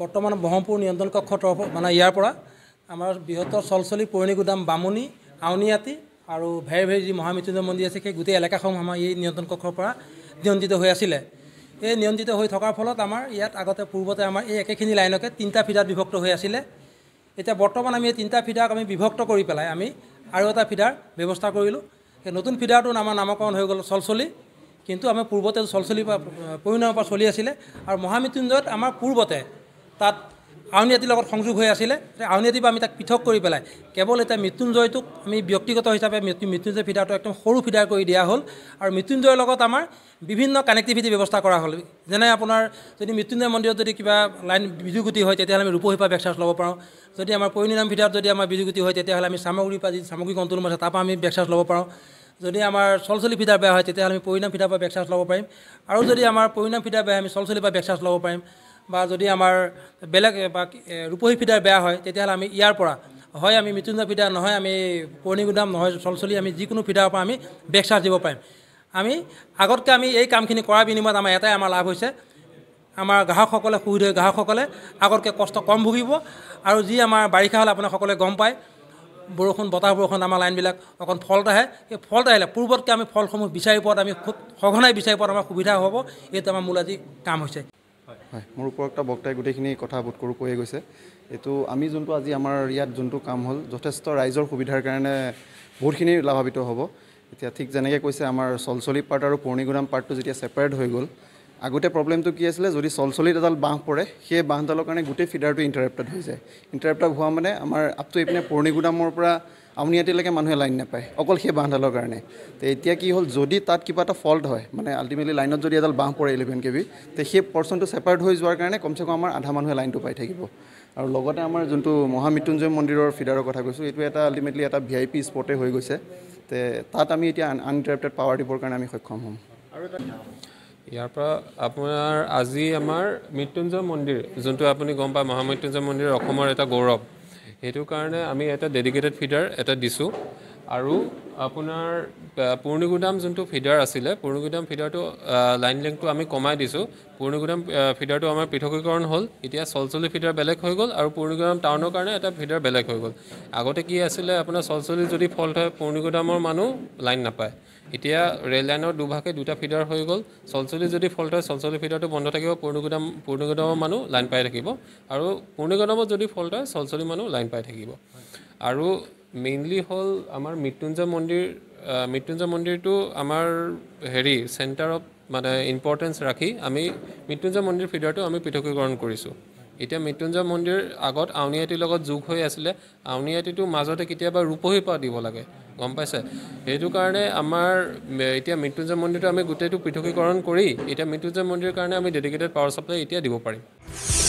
বৰ্তমান ব্ৰহ্মপুৰ নিয়ন্ত্ৰণ কক্ষৰ তৰফ মানে ইয়াৰ পৰা আমাৰ বৃহত্তৰ চলচলি পুৰণি গোদাম বামুণি আউনীআটি আৰু ভেৰ ভেৰ যি মহামৃত্যুঞ্জয় মন্দিৰ আছে সেই গোটেই এলেকাসমূহ আমাৰ এই নিয়ন্ত্ৰণ কক্ষৰ পৰা নিয়ন্ত্ৰিত হৈ আছিলে এই নিয়ন্ত্ৰিত হৈ থকাৰ ফলত আমাৰ ইয়াত আগতে পূৰ্বতে আমাৰ এই একেখিনি লাইনকে তিনিটা ফিডাৰ বিভক্ত হৈ আছিলে এতিয়া বৰ্তমান আমি এই তিনিটা ফিডাক আমি বিভক্ত কৰি পেলাই আমি আৰু এটা ফিডাৰ ব্যৱস্থা কৰিলোঁ সেই নতুন ফিডাৰটো আমাৰ নামকৰণ হৈ গ'ল চলচলি কিন্তু আমি পূৰ্বতে চলচলিৰ পৰা পৰিণামৰ পৰা চলি আছিলে আৰু মহামৃত্যুঞ্জয়ত আমাৰ পূৰ্বতে তাত আউনীআটিৰ লগত সংযোগ হৈ আছিলে আউনীআটীৰ পৰা আমি তাক পৃথক কৰি পেলাই কেৱল এতিয়া মৃত্যুঞ্জয়টোক আমি ব্যক্তিগত হিচাপে মৃত্যুঞ্জয় ফিডাৰটো একদম সৰু ফিডাৰ কৰি দিয়া হ'ল আৰু মৃত্যুঞ্জয়ৰ লগত আমাৰ বিভিন্ন কানেক্টিভিটিৰ ব্যৱস্থা কৰা হ'ল যেনে আপোনাৰ যদি মৃত্যুঞ্জয় মন্দিৰত যদি কিবা লাইন বিজুগুটি হয় তেতিয়াহ'লে আমি ৰূপহীৰ পৰা বেকচাৰ্জ ল'ব পাৰোঁ যদি আমাৰ পৰিণাম ফিডাৰত যদি আমাৰ বিজুগুটি হয় তেতিয়াহ'লে আমি চামগুৰিৰ পৰা যি চামগুৰি কণ্ট্ৰল আছে তাৰপৰা আমি বেকচাৰ্জ ল'ব পাৰোঁ যদি আমাৰ চলচলি ফিডাৰ বেয়া হয় তেতিয়াহ'লে আমি পৰিণাম ফিডাৰ পৰা বেকচাৰ্জ ল'ব পাৰিম আৰু যদি আমাৰ পৰিণাম ফিডাৰ বেয়া আমি চলচলিৰ পৰা বেকচাৰ্জ ল'ব পাৰিম বা যদি আমাৰ বেলেগ বা ৰূপহী ফিডাৰ বেয়া হয় তেতিয়াহ'লে আমি ইয়াৰ পৰা হয় আমি মৃত্যুঞ্জয় ফিডাৰ নহয় আমি পুৰণি গুদাম নহয় চলচলি আমি যিকোনো ফিডাৰৰ পৰা আমি বেক চাৰ্জ দিব পাৰিম আমি আগতকৈ আমি এই কামখিনি কৰাৰ বিনিময়ত আমাৰ এটাই আমাৰ লাভ হৈছে আমাৰ গ্ৰাহকসকলে সুবিধা হয় গ্ৰাহকসকলে আগতকৈ কষ্ট কম ভুগিব আৰু যি আমাৰ বাৰিষা হ'লে আপোনাৰ সকলোৱে গম পায় বৰষুণ বতাহ বৰষুণ আমাৰ লাইনবিলাক অকণ ফল্ট আহে সেই ফল্ট আহিলে পূৰ্বতকৈ আমি ফলসমূহ বিচাৰি পোৱাত আমি খুব সঘনাই বিচাৰি পোৱাত আমাৰ সুবিধা হ'ব এইটো আমাৰ মূল আজি কাম হৈছে হয় মোৰ ওপৰত বক্তাই গোটেইখিনি কথা বোধ কৰোঁ কৈয়ে গৈছে এইটো আমি যোনটো আজি আমাৰ ইয়াত যোনটো কাম হ'ল যথেষ্ট ৰাইজৰ সুবিধাৰ কাৰণে বহুতখিনি লাভাৱিত হ'ব এতিয়া ঠিক যেনেকৈ কৈছে আমাৰ চলচলি পাৰ্ট আৰু পুৰণিগুদাম পাৰ্টটো যেতিয়া ছেপাৰেট হৈ গ'ল আগতে প্ৰব্লেমটো কি আছিলে যদি চলচলিত এডাল বাঁহ পৰে সেই বাঁহডালৰ কাৰণে গোটেই ফিডাৰটো ইণ্টাৰেপ্টেড হৈ যায় ইণ্টাৰেপ্টেড হোৱা মানে আমাৰ আপটো এইপিনে পুৰণিগুদামৰ পৰা আউনীআটিলৈকে মানুহে লাইন নাপায় অকল সেই বাঁহডালৰ কাৰণে তে এতিয়া কি হ'ল যদি তাত কিবা এটা ফল্ট হয় মানে আল্টিমেটলি লাইনত যদি এডাল বাঁহ পৰে ইলেভেন কে বি তে সেই পৰ্চনটো ছেপাৰেট হৈ যোৱাৰ কাৰণে কমচে কম আমাৰ আধা মানুহে লাইনটো পাই থাকিব আৰু লগতে আমাৰ যোনটো মহামৃত্যুঞ্জয় মন্দিৰৰ ফিডাৰৰ কথা কৈছোঁ এইটো এটা আল্টিমেটলি এটা ভি আই পি স্পটে হৈ গৈছে তে তাত আমি এতিয়া আনইণ্টাৰপ্টেড পাৱাৰ দিবৰ কাৰণে আমি সক্ষম হ'ম আৰু ইয়াৰ পৰা আপোনাৰ আজি আমাৰ মৃত্যুঞ্জয় মন্দিৰ যোনটো আপুনি গম পায় মহামৃত্যুঞ্জয় মন্দিৰ অসমৰ এটা গৌৰৱ সেইটো কাৰণে আমি এটা ডেডিকেটেড ফিডাৰ এটা দিছোঁ আৰু আপোনাৰ পূৰ্ণিগুদাম যোনটো ফিডাৰ আছিলে পূৰ্ণিগুদাম ফিডাৰটো লাইন লেংথটো আমি কমাই দিছোঁ পূৰ্ণিগুদাম ফিডাৰটো আমাৰ পৃথকীকৰণ হ'ল এতিয়া চলচলি ফিডাৰ বেলেগ হৈ গ'ল আৰু পূৰ্ণিগুদাম টাউনৰ কাৰণে এটা ফিডাৰ বেলেগ হৈ গ'ল আগতে কি আছিলে আপোনাৰ চলচলি যদি ফল্ট হয় পূৰ্ণিগুদামৰ মানুহ লাইন নাপায় এতিয়া ৰেল লাইনৰ দুভাগে দুটা ফিডাৰ হৈ গ'ল চলচলি যদি ফল্ট হয় চলচলি ফিডাৰটো বন্ধ থাকিব পূৰ্ণগুদাম পূৰ্ণগুদামৰ মানুহ লাইন পাই থাকিব আৰু পূৰ্ণগুদামত যদি ফল্ট হয় চলচলি মানুহ লাইন পাই থাকিব আৰু মেইনলি হ'ল আমাৰ মৃত্যুঞ্জয় মন্দিৰ মৃত্যুঞ্জয় মন্দিৰটো আমাৰ হেৰি চেণ্টাৰ অফ মানে ইম্পৰ্টেঞ্চ ৰাখি আমি মৃত্যুঞ্জয় মন্দিৰ ফিডাৰটো আমি পৃথকীকৰণ কৰিছোঁ এতিয়া মৃত্যুঞ্জয় মন্দিৰ আগত আউনীআটিৰ লগত যোগ হৈ আছিলে আউনীআটিটোৰ মাজতে কেতিয়াবা ৰূপহী পৰা দিব লাগে গম পাইছে সেইটো কাৰণে আমাৰ এতিয়া মৃত্যুঞ্জয় মন্দিৰটো আমি গোটেইটো পৃথকীকৰণ কৰি এতিয়া মৃত্যুঞ্জয় মন্দিৰৰ কাৰণে আমি ডেডিকেটেড পাৱাৰ চাপ্লাই এতিয়া দিব পাৰিম